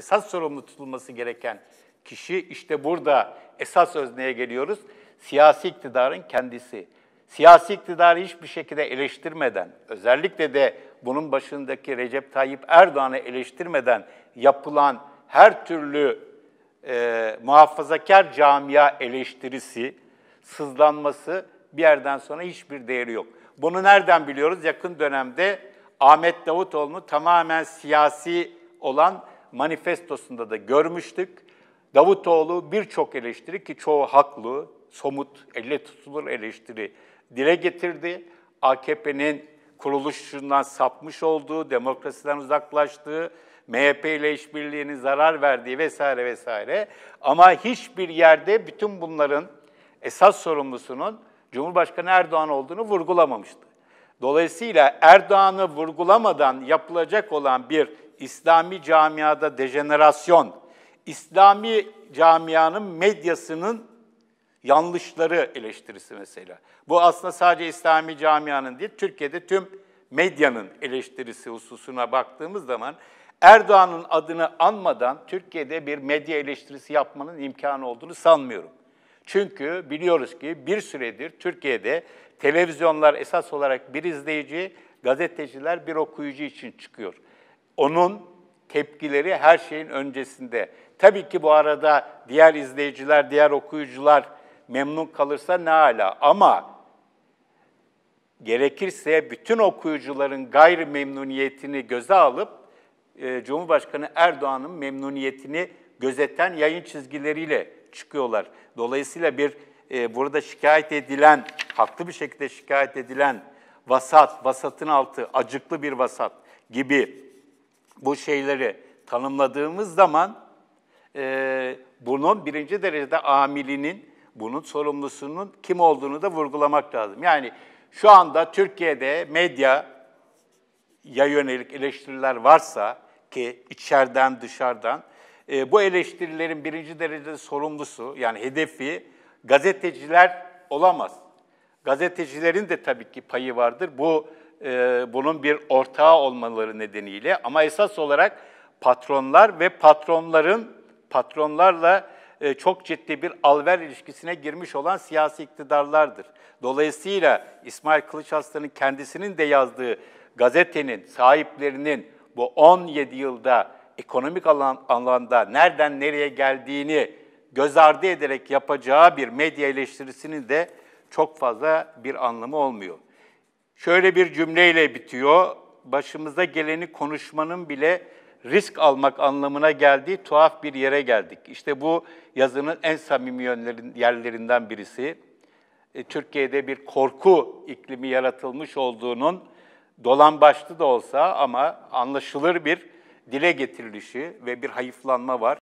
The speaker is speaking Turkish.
esas sorumlu tutulması gereken kişi işte burada esas özneye geliyoruz. Siyasi iktidarın kendisi. Siyasi iktidarı hiçbir şekilde eleştirmeden, özellikle de bunun başındaki Recep Tayyip Erdoğan'ı eleştirmeden yapılan her türlü e, muhafazakar camia eleştirisi, sızlanması bir yerden sonra hiçbir değeri yok. Bunu nereden biliyoruz? Yakın dönemde Ahmet Davutoğlu'nu tamamen siyasi olan manifestosunda da görmüştük. Davutoğlu birçok eleştiri ki çoğu haklı, somut, elle tutulur eleştiri dile getirdi. AKP'nin kuruluşundan sapmış olduğu, demokrasiden uzaklaştığı, MHP ile işbirliğini zarar verdiği vesaire vesaire. Ama hiçbir yerde bütün bunların esas sorumlusunun Cumhurbaşkanı Erdoğan olduğunu vurgulamamıştı. Dolayısıyla Erdoğan'ı vurgulamadan yapılacak olan bir İslami camiada dejenerasyon, İslami camianın medyasının yanlışları eleştirisi mesela. Bu aslında sadece İslami camianın değil, Türkiye'de tüm medyanın eleştirisi hususuna baktığımız zaman Erdoğan'ın adını anmadan Türkiye'de bir medya eleştirisi yapmanın imkanı olduğunu sanmıyorum. Çünkü biliyoruz ki bir süredir Türkiye'de televizyonlar esas olarak bir izleyici, gazeteciler bir okuyucu için çıkıyor. Onun tepkileri her şeyin öncesinde. Tabii ki bu arada diğer izleyiciler, diğer okuyucular memnun kalırsa ne ala. Ama gerekirse bütün okuyucuların gayri memnuniyetini göze alıp e, Cumhurbaşkanı Erdoğan'ın memnuniyetini gözeten yayın çizgileriyle çıkıyorlar. Dolayısıyla bir e, burada şikayet edilen, haklı bir şekilde şikayet edilen vasat, vasatın altı, acıklı bir vasat gibi bu şeyleri tanımladığımız zaman e, bunun birinci derecede amilinin, bunun sorumlusunun kim olduğunu da vurgulamak lazım. Yani şu anda Türkiye'de medya ya yönelik eleştiriler varsa ki içeriden dışarıdan e, bu eleştirilerin birinci derecede sorumlusu yani hedefi gazeteciler olamaz. Gazetecilerin de tabii ki payı vardır. Bu e, bunun bir ortağı olmaları nedeniyle ama esas olarak patronlar ve patronların patronlarla e, çok ciddi bir alver ilişkisine girmiş olan siyasi iktidarlardır. Dolayısıyla İsmail Kılıçarslan'ın kendisinin de yazdığı gazetenin sahiplerinin bu 17 yılda ekonomik alan, alanda nereden nereye geldiğini göz ardı ederek yapacağı bir medya eleştirisinin de çok fazla bir anlamı olmuyor şöyle bir cümleyle bitiyor. Başımıza geleni konuşmanın bile risk almak anlamına geldiği tuhaf bir yere geldik. İşte bu yazının en samimi yerlerinden birisi. E, Türkiye'de bir korku iklimi yaratılmış olduğunun dolan başlı da olsa ama anlaşılır bir dile getirilişi ve bir hayıflanma var.